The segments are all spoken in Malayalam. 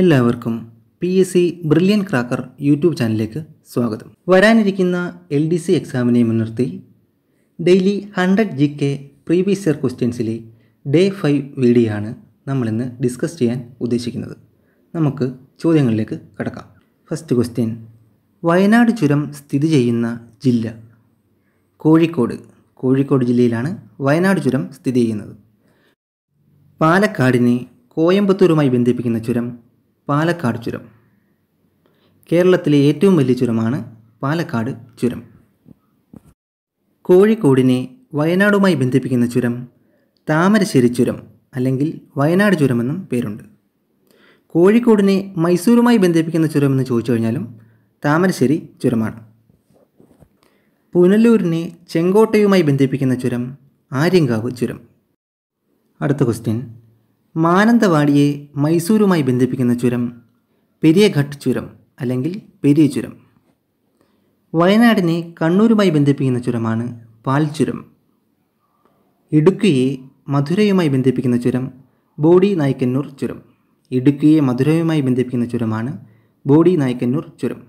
എല്ലാവർക്കും P S C brilliant cracker YouTube ചാനലിലേക്ക് സ്വാഗതം വരാനിരിക്കുന്ന എൽ ഡി സി എക്സാമിനെ മുൻനിർത്തി daily hundred G K previous year ക്വസ്റ്റ്യൻസിലെ ഡേ ഫൈവ് വീഡിയോയാണ് നമ്മളിന്ന് ഡിസ്കസ് ചെയ്യാൻ ഉദ്ദേശിക്കുന്നത് നമുക്ക് ചോദ്യങ്ങളിലേക്ക് കടക്കാം ഫസ്റ്റ് ക്വസ്റ്റ്യൻ വയനാട് ചുരം സ്ഥിതി ചെയ്യുന്ന ജില്ല കോഴിക്കോട് കോഴിക്കോട് ജില്ലയിലാണ് വയനാട് ചുരം സ്ഥിതി ചെയ്യുന്നത് പാലക്കാടിനെ കോയമ്പത്തൂരുമായി ബന്ധിപ്പിക്കുന്ന ചുരം പാലക്കാട് ചുരം കേരളത്തിലെ ഏറ്റവും വലിയ ചുരമാണ് പാലക്കാട് ചുരം കോഴിക്കോടിനെ വയനാടുമായി ബന്ധിപ്പിക്കുന്ന ചുരം താമരശ്ശേരി ചുരം അല്ലെങ്കിൽ വയനാട് ചുരമെന്നും പേരുണ്ട് കോഴിക്കോടിനെ മൈസൂരുമായി ബന്ധിപ്പിക്കുന്ന ചുരമെന്ന് ചോദിച്ചു കഴിഞ്ഞാലും താമരശ്ശേരി ചുരമാണ് പുനലൂരിനെ ചെങ്കോട്ടയുമായി ബന്ധിപ്പിക്കുന്ന ചുരം ആര്യങ്കാവ് ചുരം അടുത്ത ക്വസ്റ്റ്യൻ മാനന്തവാടിയെ മൈസൂരുമായി ബന്ധിപ്പിക്കുന്ന ചുരം ഘട്ട് ചുരം അല്ലെങ്കിൽ പെരിയ ചുരം വയനാടിനെ കണ്ണൂരുമായി ബന്ധിപ്പിക്കുന്ന ചുരമാണ് പാൽ ചുരം ഇടുക്കിയെ മധുരയുമായി ബന്ധിപ്പിക്കുന്ന ചുരം ബോഡി നായ്ക്കന്നൂർ ചുരം ഇടുക്കിയെ മധുരയുമായി ബന്ധിപ്പിക്കുന്ന ചുരമാണ് ബോഡി നായ്ക്കന്നൂർ ചുരം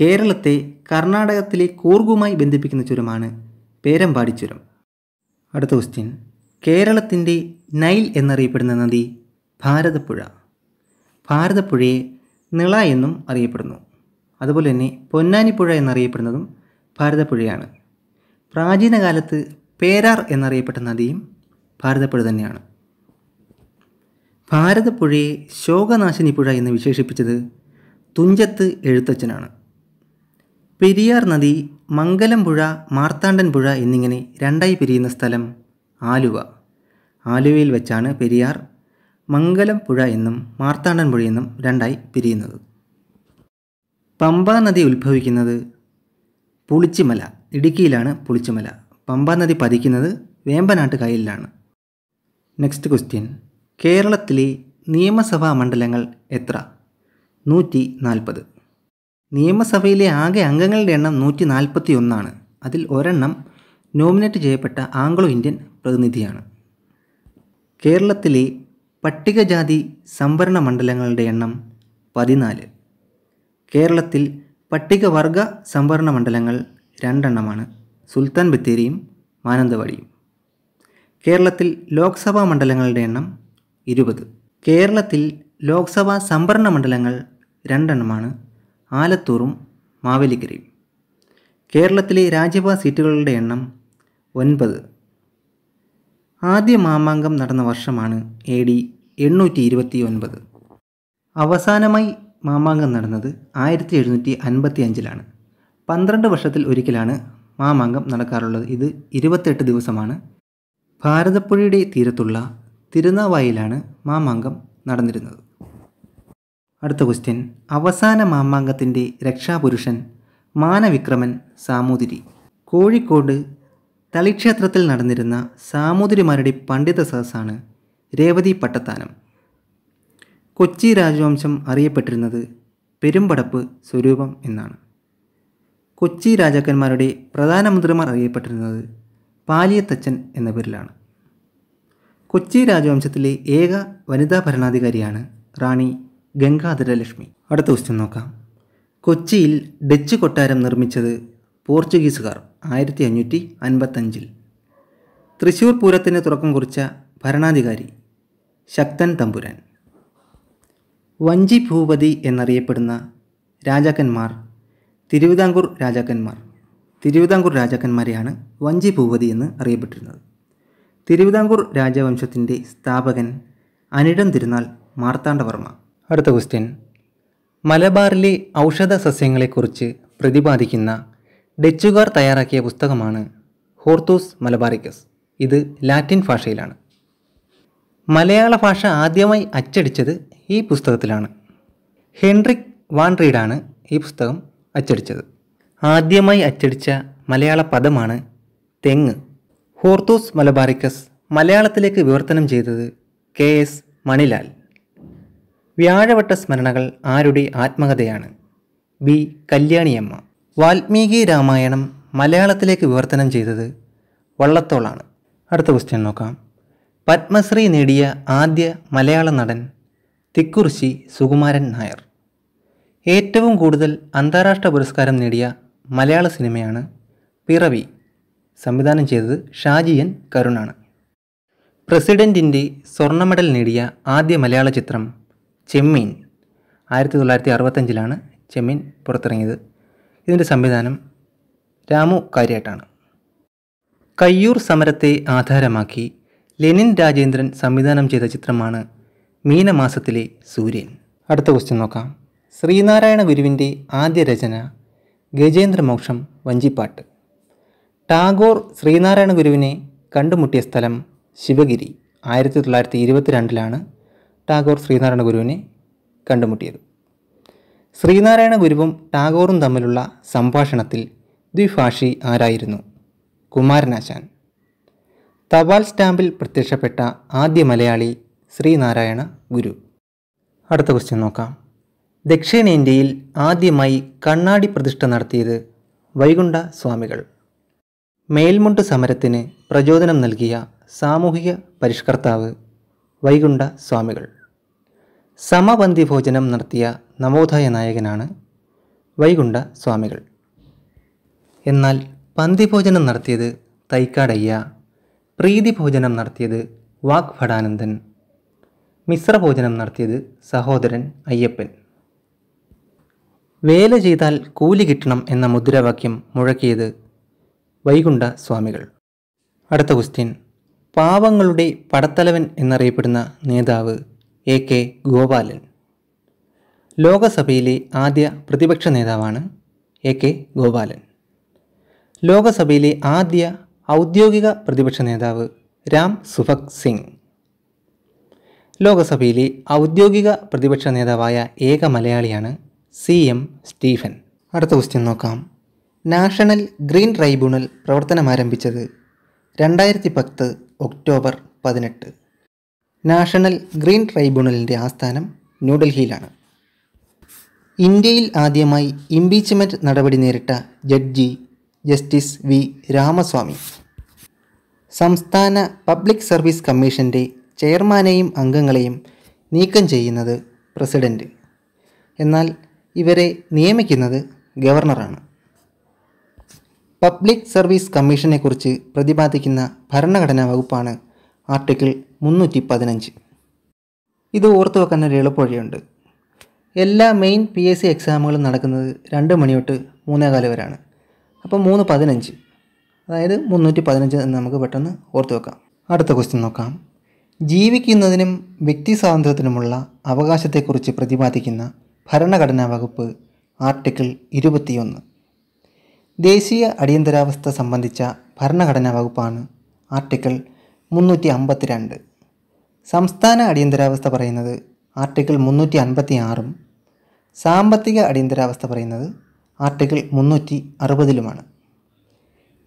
കേരളത്തെ കർണാടകത്തിലെ കൂർഗുമായി ബന്ധിപ്പിക്കുന്ന ചുരമാണ് പേരമ്പാടി ചുരം അടുത്ത ക്വസ്റ്റ്യൻ കേരളത്തിൻ്റെ നൈൽ എന്നറിയപ്പെടുന്ന നദി ഭാരതപ്പുഴ ഭാരതപ്പുഴയെ നിള എന്നും അറിയപ്പെടുന്നു അതുപോലെ തന്നെ പൊന്നാനിപ്പുഴ എന്നറിയപ്പെടുന്നതും ഭാരതപ്പുഴയാണ് പ്രാചീന കാലത്ത് പേരാർ എന്നറിയപ്പെട്ട നദിയും ഭാരതപ്പുഴ തന്നെയാണ് ഭാരതപ്പുഴയെ ശോകനാശിനിപ്പുഴ എന്ന് വിശേഷിപ്പിച്ചത് തുഞ്ചത്ത് എഴുത്തച്ഛനാണ് പെരിയാർ നദി മംഗലം പുഴ മാർത്താണ്ഡൻ പുഴ എന്നിങ്ങനെ രണ്ടായി പിരിയുന്ന സ്ഥലം ആലുവ ആലുവയിൽ വെച്ചാണ് പെരിയാർ മംഗലം പുഴ എന്നും മാർത്താണ്ഡൻ എന്നും രണ്ടായി പിരിയുന്നത് പമ്പാ നദി ഉത്ഭവിക്കുന്നത് പുളിച്ചിമല ഇടുക്കിയിലാണ് പുളിച്ചിമല പമ്പാ നദി പതിക്കുന്നത് വേമ്പനാട്ട് കായലിലാണ് നെക്സ്റ്റ് ക്വസ്റ്റ്യൻ കേരളത്തിലെ നിയമസഭാ മണ്ഡലങ്ങൾ എത്ര നൂറ്റി നാൽപ്പത് നിയമസഭയിലെ ആകെ അംഗങ്ങളുടെ എണ്ണം നൂറ്റി നാൽപ്പത്തി ഒന്നാണ് അതിൽ ഒരെണ്ണം നോമിനേറ്റ് ചെയ്യപ്പെട്ട ആംഗ്ലോ ഇന്ത്യൻ പ്രതിനിധിയാണ് കേരളത്തിലെ പട്ടികജാതി സംവരണ മണ്ഡലങ്ങളുടെ എണ്ണം പതിനാല് കേരളത്തിൽ പട്ടികവർഗ സംവരണ മണ്ഡലങ്ങൾ രണ്ടെണ്ണമാണ് സുൽത്താൻ ബത്തേരിയും മാനന്തവാടിയും കേരളത്തിൽ ലോക്സഭാ മണ്ഡലങ്ങളുടെ എണ്ണം ഇരുപത് കേരളത്തിൽ ലോക്സഭാ സംവരണ മണ്ഡലങ്ങൾ രണ്ടെണ്ണമാണ് ആലത്തൂറും മാവേലിക്കരയും കേരളത്തിലെ രാജ്യസഭാ സീറ്റുകളുടെ എണ്ണം ഒൻപത് ആദ്യ മാമാങ്കം നടന്ന വർഷമാണ് എ ഡി എണ്ണൂറ്റി ഇരുപത്തി ഒൻപത് അവസാനമായി മാമാങ്കം നടന്നത് ആയിരത്തി എഴുന്നൂറ്റി അൻപത്തി അഞ്ചിലാണ് പന്ത്രണ്ട് വർഷത്തിൽ ഒരിക്കലാണ് മാമാങ്കം നടക്കാറുള്ളത് ഇത് ഇരുപത്തെട്ട് ദിവസമാണ് ഭാരതപ്പുഴയുടെ തീരത്തുള്ള തിരുനാവായിലാണ് മാമാങ്കം നടന്നിരുന്നത് അടുത്ത ക്വസ്റ്റ്യൻ അവസാന മാമാങ്കത്തിൻ്റെ രക്ഷാപുരുഷൻ മാനവിക്രമൻ സാമൂതിരി കോഴിക്കോട് തളിക്ഷേത്രത്തിൽ നടന്നിരുന്ന സാമൂതിരിമാരുടെ പണ്ഡിത സഹസാണ് രേവതി പട്ടത്താനം കൊച്ചി രാജവംശം അറിയപ്പെട്ടിരുന്നത് പെരുമ്പടപ്പ് സ്വരൂപം എന്നാണ് കൊച്ചി രാജാക്കന്മാരുടെ പ്രധാനമന്ത്രിമാർ അറിയപ്പെട്ടിരുന്നത് പാലിയത്തച്ചൻ എന്ന പേരിലാണ് കൊച്ചി രാജവംശത്തിലെ ഏക വനിതാ ഭരണാധികാരിയാണ് റാണി ഗംഗാധര ലക്ഷ്മി അടുത്ത ക്വസ്റ്റ്യൻ നോക്കാം കൊച്ചിയിൽ ഡച്ച് കൊട്ടാരം നിർമ്മിച്ചത് പോർച്ചുഗീസുകാർ ആയിരത്തി അഞ്ഞൂറ്റി അൻപത്തഞ്ചിൽ തൃശ്ശൂർ പൂരത്തിന് തുടക്കം കുറിച്ച ഭരണാധികാരി ശക്തൻ തമ്പുരാൻ വഞ്ചി ഭൂപതി എന്നറിയപ്പെടുന്ന രാജാക്കന്മാർ തിരുവിതാംകൂർ രാജാക്കന്മാർ തിരുവിതാംകൂർ രാജാക്കന്മാരെയാണ് വഞ്ചി ഭൂപതി എന്ന് അറിയപ്പെട്ടിരുന്നത് തിരുവിതാംകൂർ രാജവംശത്തിൻ്റെ സ്ഥാപകൻ അനിടം തിരുനാൾ മാർത്താണ്ഡവർമ്മ അടുത്ത ക്വസ്റ്റ്യൻ മലബാറിലെ ഔഷധ സസ്യങ്ങളെക്കുറിച്ച് പ്രതിപാദിക്കുന്ന ഡച്ചുകാർ തയ്യാറാക്കിയ പുസ്തകമാണ് ഹോർത്തൂസ് മലബാറിക്കസ് ഇത് ലാറ്റിൻ ഭാഷയിലാണ് മലയാള ഭാഷ ആദ്യമായി അച്ചടിച്ചത് ഈ പുസ്തകത്തിലാണ് ഹെൻറിക് വാൻ റീഡാണ് ഈ പുസ്തകം അച്ചടിച്ചത് ആദ്യമായി അച്ചടിച്ച മലയാള പദമാണ് തെങ്ങ് ഹോർത്തൂസ് മലബാറിക്കസ് മലയാളത്തിലേക്ക് വിവർത്തനം ചെയ്തത് കെ എസ് മണിലാൽ വ്യാഴവട്ട സ്മരണകൾ ആരുടെ ആത്മകഥയാണ് ബി കല്യാണിയമ്മ വാൽമീകി രാമായണം മലയാളത്തിലേക്ക് വിവർത്തനം ചെയ്തത് വള്ളത്തോളാണ് അടുത്ത ക്വസ്റ്റ്യൻ നോക്കാം പത്മശ്രീ നേടിയ ആദ്യ മലയാള നടൻ തിക്കുറിശി സുകുമാരൻ നായർ ഏറ്റവും കൂടുതൽ അന്താരാഷ്ട്ര പുരസ്കാരം നേടിയ മലയാള സിനിമയാണ് പിറവി സംവിധാനം ചെയ്തത് ഷാജിയൻ കരുണാണ് പ്രസിഡൻറ്റിൻ്റെ സ്വർണ്ണ മെഡൽ നേടിയ ആദ്യ മലയാള ചിത്രം ചെമ്മീൻ ആയിരത്തി തൊള്ളായിരത്തി അറുപത്തഞ്ചിലാണ് ചെമ്മീൻ പുറത്തിറങ്ങിയത് ഇതിൻ്റെ സംവിധാനം രാമു കാര്യേട്ടാണ് കയ്യൂർ സമരത്തെ ആധാരമാക്കി ലെനിൻ രാജേന്ദ്രൻ സംവിധാനം ചെയ്ത ചിത്രമാണ് മീനമാസത്തിലെ സൂര്യൻ അടുത്ത ക്വസ്റ്റ്യൻ നോക്കാം ശ്രീനാരായണ ഗുരുവിൻ്റെ ആദ്യ രചന ഗജേന്ദ്രമോക്ഷം വഞ്ചിപ്പാട്ട് ടാഗോർ ശ്രീനാരായണ ഗുരുവിനെ കണ്ടുമുട്ടിയ സ്ഥലം ശിവഗിരി ആയിരത്തി തൊള്ളായിരത്തി ഇരുപത്തിരണ്ടിലാണ് ടാഗോർ ശ്രീനാരായണ ഗുരുവിനെ കണ്ടുമുട്ടിയത് ശ്രീനാരായണ ഗുരുവും ടാഗോറും തമ്മിലുള്ള സംഭാഷണത്തിൽ ദ്വിഭാഷി ആരായിരുന്നു കുമാരനാശാൻ തപാൽ സ്റ്റാമ്പിൽ പ്രത്യക്ഷപ്പെട്ട ആദ്യ മലയാളി ശ്രീനാരായണ ഗുരു അടുത്ത ക്വസ്റ്റ്യൻ നോക്കാം ദക്ഷിണേന്ത്യയിൽ ആദ്യമായി കണ്ണാടി പ്രതിഷ്ഠ നടത്തിയത് വൈകുണ്ഠ സ്വാമികൾ മേൽമുണ്ട് സമരത്തിന് പ്രചോദനം നൽകിയ സാമൂഹിക പരിഷ്കർത്താവ് വൈകുണ്ഠ സ്വാമികൾ സമപന്തി ഭോജനം നടത്തിയ നവോദായ നായകനാണ് വൈകുണ്ഠ സ്വാമികൾ എന്നാൽ പന്തിഭോജനം നടത്തിയത് തൈക്കാടയ്യ പ്രീതിഭോജനം നടത്തിയത് വാഗ്ഭടാനന്ദൻ മിശ്രഭോജനം നടത്തിയത് സഹോദരൻ അയ്യപ്പൻ വേല ചെയ്താൽ കൂലി കിട്ടണം എന്ന മുദ്രാവാക്യം മുഴക്കിയത് വൈകുണ്ഠ സ്വാമികൾ അടുത്ത ക്വസ്റ്റ്യൻ പാവങ്ങളുടെ പടത്തലവൻ എന്നറിയപ്പെടുന്ന നേതാവ് എ കെ ഗോപാലൻ ലോകസഭയിലെ ആദ്യ പ്രതിപക്ഷ നേതാവാണ് എ കെ ഗോപാലൻ ലോകസഭയിലെ ആദ്യ ഔദ്യോഗിക പ്രതിപക്ഷ നേതാവ് രാം സുഭക് സിംഗ് ലോകസഭയിലെ ഔദ്യോഗിക പ്രതിപക്ഷ നേതാവായ ഏക മലയാളിയാണ് സി എം സ്റ്റീഫൻ അടുത്ത ക്വസ്റ്റ്യൻ നോക്കാം നാഷണൽ ഗ്രീൻ ട്രൈബ്യൂണൽ പ്രവർത്തനം ആരംഭിച്ചത് രണ്ടായിരത്തി പത്ത് ഒക്ടോബർ പതിനെട്ട് നാഷണൽ ഗ്രീൻ ട്രൈബ്യൂണലിൻ്റെ ആസ്ഥാനം ന്യൂഡൽഹിയിലാണ് ഇന്ത്യയിൽ ആദ്യമായി ഇംപീച്ച്മെൻറ്റ് നടപടി നേരിട്ട ജഡ്ജി ജസ്റ്റിസ് വി രാമസ്വാമി സംസ്ഥാന പബ്ലിക് സർവീസ് കമ്മീഷൻ്റെ ചെയർമാനെയും അംഗങ്ങളെയും നീക്കം ചെയ്യുന്നത് പ്രസിഡൻ്റ് എന്നാൽ ഇവരെ നിയമിക്കുന്നത് ഗവർണറാണ് പബ്ലിക് സർവീസ് കമ്മീഷനെക്കുറിച്ച് പ്രതിപാദിക്കുന്ന ഭരണഘടനാ വകുപ്പാണ് ആർട്ടിക്കിൾ മുന്നൂറ്റി പതിനഞ്ച് ഇത് ഓർത്തു വെക്കാൻ ഒരു എളുപ്പവഴിയുണ്ട് എല്ലാ മെയിൻ പി എസ് സി എക്സാമുകളും നടക്കുന്നത് രണ്ട് മണി തൊട്ട് മൂന്നേകാല് വരെയാണ് അപ്പോൾ മൂന്ന് പതിനഞ്ച് അതായത് മുന്നൂറ്റി പതിനഞ്ച് എന്ന് നമുക്ക് പെട്ടെന്ന് ഓർത്ത് വെക്കാം അടുത്ത ക്വസ്റ്റ്യൻ നോക്കാം ജീവിക്കുന്നതിനും വ്യക്തി സ്വാതന്ത്ര്യത്തിനുമുള്ള അവകാശത്തെക്കുറിച്ച് പ്രതിപാദിക്കുന്ന ഭരണഘടനാ വകുപ്പ് ആർട്ടിക്കിൾ ഇരുപത്തിയൊന്ന് ദേശീയ അടിയന്തരാവസ്ഥ സംബന്ധിച്ച ഭരണഘടനാ വകുപ്പാണ് ആർട്ടിക്കിൾ മുന്നൂറ്റി രണ്ട് സംസ്ഥാന അടിയന്തരാവസ്ഥ പറയുന്നത് ആർട്ടിക്കിൾ മുന്നൂറ്റി അൻപത്തി ആറും സാമ്പത്തിക അടിയന്തരാവസ്ഥ പറയുന്നത് ആർട്ടിക്കിൾ മുന്നൂറ്റി അറുപതിലുമാണ്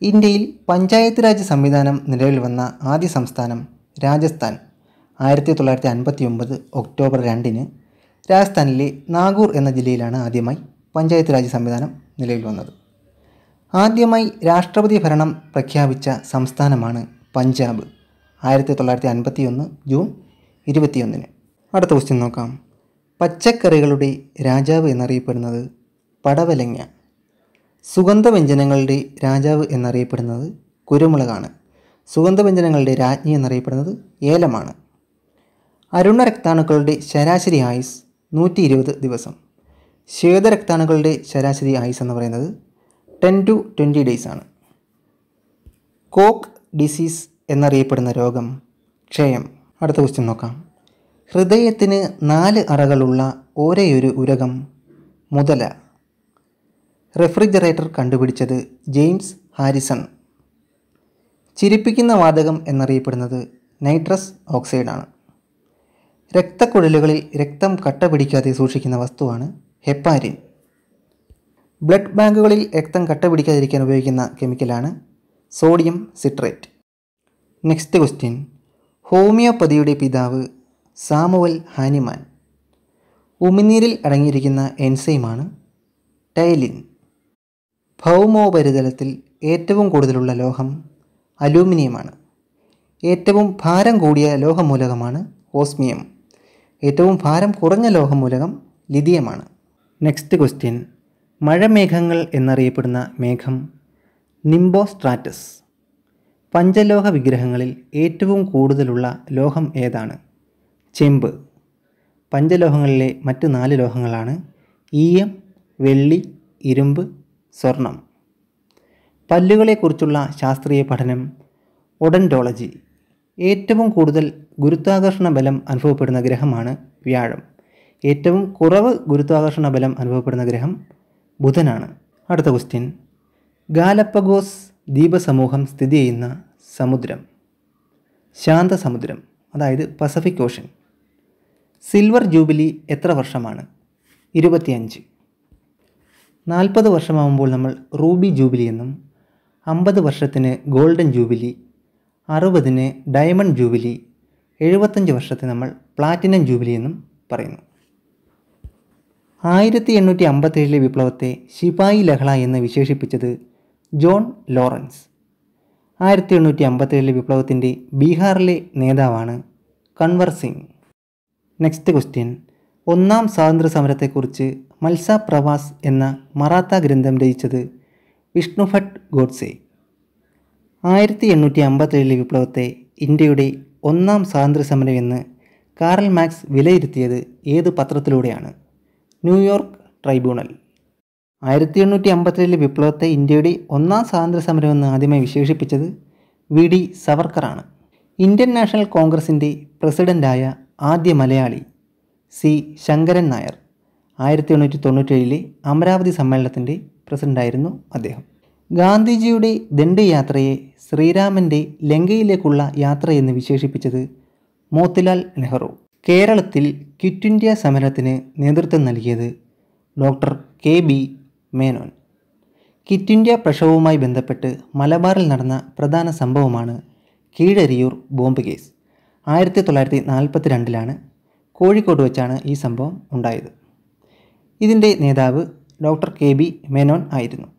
ഇന്ത്യയിൽ പഞ്ചായത്ത് രാജ് സംവിധാനം നിലവിൽ വന്ന ആദ്യ സംസ്ഥാനം രാജസ്ഥാൻ ആയിരത്തി തൊള്ളായിരത്തി അൻപത്തി ഒമ്പത് ഒക്ടോബർ രണ്ടിന് രാജസ്ഥാനിലെ നാഗൂർ എന്ന ജില്ലയിലാണ് ആദ്യമായി പഞ്ചായത്ത് രാജ് സംവിധാനം നിലവിൽ വന്നത് ആദ്യമായി രാഷ്ട്രപതി ഭരണം പ്രഖ്യാപിച്ച സംസ്ഥാനമാണ് പഞ്ചാബ് ആയിരത്തി തൊള്ളായിരത്തി അൻപത്തി ഒന്ന് ജൂൺ ഇരുപത്തിയൊന്നിന് അടുത്ത ക്വസ്റ്റ്യൻ നോക്കാം പച്ചക്കറികളുടെ രാജാവ് എന്നറിയപ്പെടുന്നത് പടവലങ്ങ സുഗന്ധവ്യഞ്ജനങ്ങളുടെ രാജാവ് എന്നറിയപ്പെടുന്നത് കുരുമുളകാണ് സുഗന്ധവ്യഞ്ജനങ്ങളുടെ രാജ്ഞി എന്നറിയപ്പെടുന്നത് ഏലമാണ് അരുണരക്താണുക്കളുടെ ശരാശരി ആയുസ് നൂറ്റി ഇരുപത് ദിവസം ശ്വേതരക്താണുക്കളുടെ ശരാശരി ആയുസ് എന്ന് പറയുന്നത് ടെൻ ടു ട്വൻറ്റി ഡേയ്സ് ആണ് കോക്ക് ഡിസീസ് എന്നറിയപ്പെടുന്ന രോഗം ക്ഷയം അടുത്ത ക്വസ്റ്റ്യൻ നോക്കാം ഹൃദയത്തിന് നാല് അറകളുള്ള ഒരേയൊരു ഉരകം മുതല റെഫ്രിജറേറ്റർ കണ്ടുപിടിച്ചത് ജെയിംസ് ഹാരിസൺ ചിരിപ്പിക്കുന്ന വാതകം എന്നറിയപ്പെടുന്നത് നൈട്രസ് ഓക്സൈഡാണ് രക്തക്കുഴലുകളിൽ രക്തം കട്ട പിടിക്കാതെ സൂക്ഷിക്കുന്ന വസ്തുവാണ് ഹെപ്പാരിൻ ബ്ലഡ് ബാങ്കുകളിൽ രക്തം കട്ട പിടിക്കാതിരിക്കാൻ ഉപയോഗിക്കുന്ന കെമിക്കലാണ് സോഡിയം സിട്രേറ്റ് നെക്സ്റ്റ് ക്വസ്റ്റ്യൻ ഹോമിയോപ്പതിയുടെ പിതാവ് സാമുവൽ ഹാനിമാൻ ഉമിനീരിൽ അടങ്ങിയിരിക്കുന്ന എൻസൈമാണ് ടൈലിൻ ഭൗമോപരിതലത്തിൽ ഏറ്റവും കൂടുതലുള്ള ലോഹം അലൂമിനിയമാണ് ഏറ്റവും ഭാരം കൂടിയ ലോഹമൂലകമാണ് ഓസ്മിയം ഏറ്റവും ഭാരം കുറഞ്ഞ ലോഹമൂലകം ലിഥിയമാണ് നെക്സ്റ്റ് ക്വസ്റ്റ്യൻ മഴമേഘങ്ങൾ എന്നറിയപ്പെടുന്ന മേഘം നിംബോസ്ട്രാറ്റസ് പഞ്ചലോഹ വിഗ്രഹങ്ങളിൽ ഏറ്റവും കൂടുതലുള്ള ലോഹം ഏതാണ് ചെമ്പ് പഞ്ചലോഹങ്ങളിലെ മറ്റ് നാല് ലോഹങ്ങളാണ് ഈയം വെള്ളി ഇരുമ്പ് സ്വർണം പല്ലുകളെക്കുറിച്ചുള്ള ശാസ്ത്രീയ പഠനം ഒഡൻഡോളജി ഏറ്റവും കൂടുതൽ ഗുരുത്വാകർഷണ ബലം അനുഭവപ്പെടുന്ന ഗ്രഹമാണ് വ്യാഴം ഏറ്റവും കുറവ് ഗുരുത്വാകർഷണ ബലം അനുഭവപ്പെടുന്ന ഗ്രഹം ബുധനാണ് അടുത്ത ക്വസ്റ്റ്യൻ ഗാലപ്പഗോസ് ദ്വീപസമൂഹം സ്ഥിതി ചെയ്യുന്ന സമുദ്രം ശാന്തസമുദ്രം അതായത് പസഫിക് ഓഷൻ സിൽവർ ജൂബിലി എത്ര വർഷമാണ് ഇരുപത്തിയഞ്ച് നാൽപ്പത് വർഷമാകുമ്പോൾ നമ്മൾ റൂബി ജൂബിലി എന്നും അമ്പത് വർഷത്തിന് ഗോൾഡൻ ജൂബിലി അറുപതിന് ഡയമണ്ട് ജൂബിലി എഴുപത്തഞ്ച് വർഷത്തെ നമ്മൾ പ്ലാറ്റിനം ജൂബിലി എന്നും പറയുന്നു ആയിരത്തി എണ്ണൂറ്റി അമ്പത്തേഴിലെ വിപ്ലവത്തെ ശിപായി ലഹള എന്ന് വിശേഷിപ്പിച്ചത് ജോൺ ലോറൻസ് ആയിരത്തി എണ്ണൂറ്റി അമ്പത്തേഴിലെ വിപ്ലവത്തിൻ്റെ ബീഹാറിലെ നേതാവാണ് കൺവർ സിംഗ് നെക്സ്റ്റ് ക്വസ്റ്റ്യൻ ഒന്നാം സ്വാതന്ത്ര്യ സമരത്തെക്കുറിച്ച് മത്സ പ്രവാസ് എന്ന മറാത്ത ഗ്രന്ഥം രചിച്ചത് വിഷ്ണുഭട്ട് ഗോഡ്സെ ആയിരത്തി എണ്ണൂറ്റി അമ്പത്തേഴിലെ വിപ്ലവത്തെ ഇന്ത്യയുടെ ഒന്നാം സ്വാതന്ത്ര്യ സമരമെന്ന് കാറൽ മാക്സ് വിലയിരുത്തിയത് ഏത് പത്രത്തിലൂടെയാണ് ന്യൂയോർക്ക് ട്രൈബ്യൂണൽ ആയിരത്തി എണ്ണൂറ്റി അമ്പത്തിരണ്ടിലെ വിപ്ലവത്തെ ഇന്ത്യയുടെ ഒന്നാം സ്വാതന്ത്ര്യ സമരമെന്ന് ആദ്യമായി വിശേഷിപ്പിച്ചത് വി ഡി സവർക്കറാണ് ഇന്ത്യൻ നാഷണൽ കോൺഗ്രസിൻ്റെ പ്രസിഡൻ്റായ ആദ്യ മലയാളി സി ശങ്കരൻ നായർ ആയിരത്തി എണ്ണൂറ്റി തൊണ്ണൂറ്റേഴിലെ അമരാവതി സമ്മേളനത്തിൻ്റെ പ്രസിഡൻ്റായിരുന്നു അദ്ദേഹം ഗാന്ധിജിയുടെ ദണ്ഡയാത്രയെ ശ്രീരാമൻ്റെ ലങ്കയിലേക്കുള്ള യാത്ര എന്ന് വിശേഷിപ്പിച്ചത് മോത്തിലാൽ നെഹ്റു കേരളത്തിൽ ക്വിറ്റ് ഇന്ത്യ സമരത്തിന് നേതൃത്വം നൽകിയത് doctor K B Menon quit India പ്രക്ഷോഭവുമായി ബന്ധപ്പെട്ട് മലബാറിൽ നടന്ന പ്രധാന സംഭവമാണ് കീഴരിയൂർ ബോംബ് കേസ് ആയിരത്തി തൊള്ളായിരത്തി നാൽപ്പത്തി രണ്ടിലാണ് കോഴിക്കോട് വെച്ചാണ് ഈ സംഭവം ഉണ്ടായത് ഇതിൻ്റെ നേതാവ് ഡോക്ടർ കെ ബി മേനോൻ ആയിരുന്നു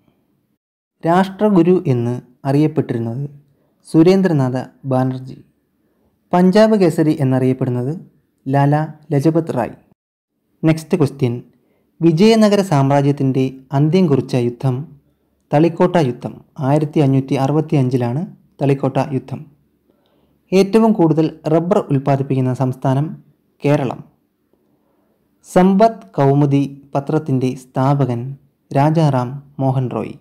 രാഷ്ട്രഗുരു എന്ന് അറിയപ്പെട്ടിരുന്നത് സുരേന്ദ്രനാഥ ബാനർജി പഞ്ചാബ് കേസരി എന്നറിയപ്പെടുന്നത് ലാല ലജപത് റായ് നെക്സ്റ്റ് ക്വസ്റ്റ്യൻ വിജയനഗര സാമ്രാജ്യത്തിൻ്റെ അന്ത്യം കുറിച്ച യുദ്ധം തളിക്കോട്ട യുദ്ധം ആയിരത്തി അഞ്ഞൂറ്റി അറുപത്തി അഞ്ചിലാണ് തളിക്കോട്ട യുദ്ധം ഏറ്റവും കൂടുതൽ റബ്ബർ ഉൽപ്പാദിപ്പിക്കുന്ന സംസ്ഥാനം കേരളം സമ്പത് കൗമുദി പത്രത്തിൻ്റെ സ്ഥാപകൻ രാജാറാം മോഹൻ റോയ്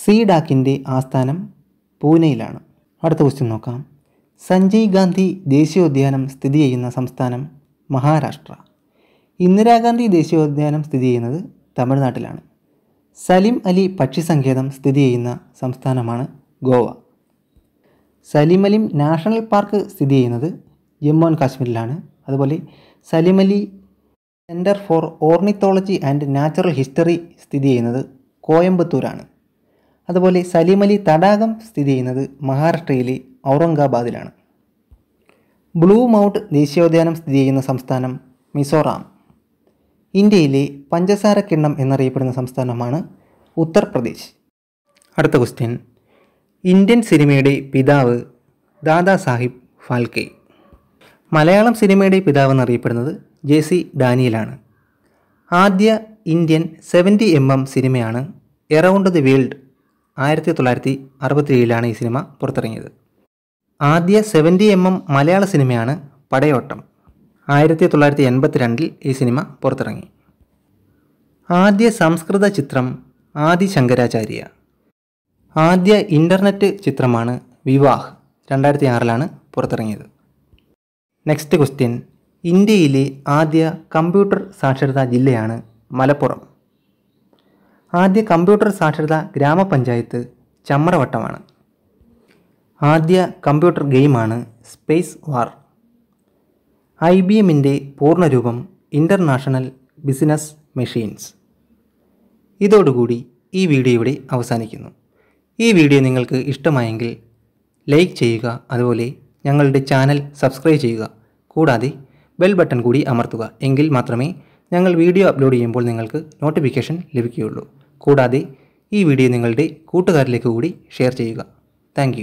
സീഡാക്കിൻ്റെ ആസ്ഥാനം പൂനെയിലാണ് അടുത്ത ക്വസ്റ്റ്യൻ നോക്കാം സഞ്ജയ് ഗാന്ധി ദേശീയോദ്യാനം സ്ഥിതി ചെയ്യുന്ന സംസ്ഥാനം മഹാരാഷ്ട്ര ഇന്ദിരാഗാന്ധി ദേശീയോദ്യാനം സ്ഥിതി ചെയ്യുന്നത് തമിഴ്നാട്ടിലാണ് സലിം അലി പക്ഷി സങ്കേതം സ്ഥിതി ചെയ്യുന്ന സംസ്ഥാനമാണ് ഗോവ സലിമലിം നാഷണൽ പാർക്ക് സ്ഥിതി ചെയ്യുന്നത് ജമ്മു ആൻഡ് കാശ്മീരിലാണ് അതുപോലെ Salim Ali centre for ornithology and natural history സ്ഥിതി ചെയ്യുന്നത് കോയമ്പത്തൂരാണ് അതുപോലെ സലിമലി തടാകം സ്ഥിതി ചെയ്യുന്നത് മഹാരാഷ്ട്രയിലെ ഔറംഗാബാദിലാണ് ബ്ലൂ മൗണ്ട് ദേശീയോദ്യാനം സ്ഥിതി ചെയ്യുന്ന സംസ്ഥാനം മിസോറാം ഇന്ത്യയിലെ പഞ്ചസാര കിണ്ണം എന്നറിയപ്പെടുന്ന സംസ്ഥാനമാണ് ഉത്തർപ്രദേശ് അടുത്ത ക്വസ്റ്റ്യൻ ഇന്ത്യൻ സിനിമയുടെ പിതാവ് ദാദാസാഹിബ് ഫാൽക്കെ മലയാളം സിനിമയുടെ പിതാവ് എന്നറിയപ്പെടുന്നത് ജെ സി ഡാനിയലാണ് ആദ്യ ഇന്ത്യൻ സെവൻറ്റി എം എം സിനിമയാണ് എറൗണ്ട് ദി വേൾഡ് ആയിരത്തി തൊള്ളായിരത്തി അറുപത്തിയേഴിലാണ് ഈ സിനിമ പുറത്തിറങ്ങിയത് ആദ്യ സെവൻറ്റി എം എം മലയാള സിനിമയാണ് പടയോട്ടം ആയിരത്തി തൊള്ളായിരത്തി എൺപത്തിരണ്ടിൽ ഈ സിനിമ പുറത്തിറങ്ങി ആദ്യ സംസ്കൃത ചിത്രം ആദി ശങ്കരാചാര്യ ആദ്യ ഇൻ്റർനെറ്റ് ചിത്രമാണ് വിവാഹ് രണ്ടായിരത്തി ആറിലാണ് പുറത്തിറങ്ങിയത് നെക്സ്റ്റ് ക്വസ്റ്റ്യൻ ഇന്ത്യയിലെ ആദ്യ കമ്പ്യൂട്ടർ സാക്ഷരതാ ജില്ലയാണ് മലപ്പുറം ആദ്യ കമ്പ്യൂട്ടർ സാക്ഷരതാ ഗ്രാമപഞ്ചായത്ത് ചമ്മറവട്ടമാണ് ആദ്യ കമ്പ്യൂട്ടർ ഗെയിമാണ് സ്പേസ് വാർ ഐ ബി എമ്മിൻ്റെ പൂർണ്ണരൂപം ഇൻ്റർനാഷണൽ ബിസിനസ് മെഷീൻസ് ഇതോടുകൂടി ഈ വീഡിയോ ഇവിടെ അവസാനിക്കുന്നു ഈ വീഡിയോ നിങ്ങൾക്ക് ഇഷ്ടമായെങ്കിൽ ലൈക്ക് ചെയ്യുക അതുപോലെ ഞങ്ങളുടെ ചാനൽ സബ്സ്ക്രൈബ് ചെയ്യുക കൂടാതെ ബെൽ ബട്ടൺ കൂടി അമർത്തുക എങ്കിൽ മാത്രമേ ഞങ്ങൾ വീഡിയോ അപ്ലോഡ് ചെയ്യുമ്പോൾ നിങ്ങൾക്ക് നോട്ടിഫിക്കേഷൻ ലഭിക്കുകയുള്ളൂ കൂടാതെ ഈ വീഡിയോ നിങ്ങളുടെ കൂട്ടുകാരിലേക്ക് കൂടി ഷെയർ ചെയ്യുക താങ്ക്